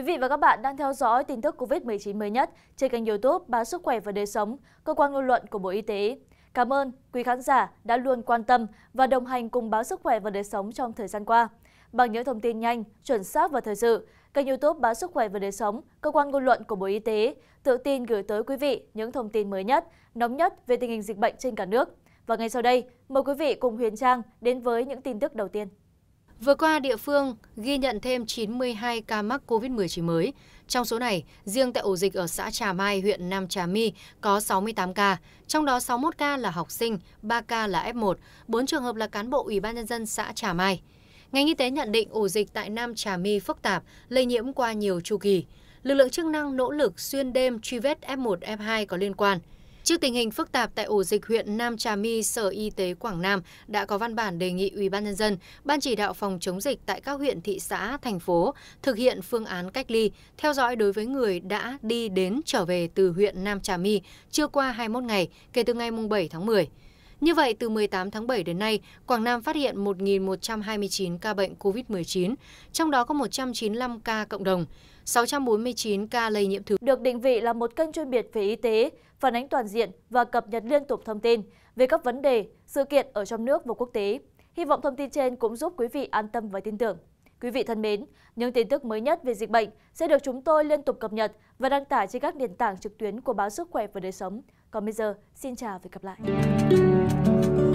Quý vị và các bạn đang theo dõi tin tức COVID-19 mới nhất trên kênh youtube Báo Sức Khỏe và Đời Sống, cơ quan ngôn luận của Bộ Y tế. Cảm ơn quý khán giả đã luôn quan tâm và đồng hành cùng Báo Sức Khỏe và Đời Sống trong thời gian qua. Bằng những thông tin nhanh, chuẩn xác và thời sự, kênh youtube Báo Sức Khỏe và Đời Sống, cơ quan ngôn luận của Bộ Y tế, tự tin gửi tới quý vị những thông tin mới nhất, nóng nhất về tình hình dịch bệnh trên cả nước. Và ngay sau đây, mời quý vị cùng Huyền Trang đến với những tin tức đầu tiên vừa qua địa phương ghi nhận thêm chín mươi hai ca mắc covid một chín mới trong số này riêng tại ổ dịch ở xã trà mai huyện nam trà my có sáu mươi tám ca trong đó sáu mươi ca là học sinh ba ca là f một bốn trường hợp là cán bộ ủy ban nhân dân xã trà mai ngành y tế nhận định ổ dịch tại nam trà my phức tạp lây nhiễm qua nhiều chu kỳ lực lượng chức năng nỗ lực xuyên đêm truy vết f một f hai có liên quan Trước tình hình phức tạp tại ổ dịch huyện Nam Trà My, Sở Y tế Quảng Nam đã có văn bản đề nghị UBND, Ban chỉ đạo phòng chống dịch tại các huyện, thị xã, thành phố thực hiện phương án cách ly, theo dõi đối với người đã đi đến trở về từ huyện Nam Trà My chưa qua 21 ngày kể từ ngày 7 tháng 10 như vậy từ 18 tháng 7 đến nay quảng nam phát hiện 1.129 ca bệnh covid 19 trong đó có 195 ca cộng đồng 649 ca lây nhiễm thứ. Được định vị là một kênh chuyên biệt về y tế, phản ánh toàn diện và cập nhật liên tục thông tin về các vấn đề, sự kiện ở trong nước và quốc tế. Hy vọng thông tin trên cũng giúp quý vị an tâm và tin tưởng. Quý vị thân mến, những tin tức mới nhất về dịch bệnh sẽ được chúng tôi liên tục cập nhật và đăng tải trên các nền tảng trực tuyến của báo Sức khỏe và Đời sống. Còn bây giờ, xin chào và hẹn gặp lại.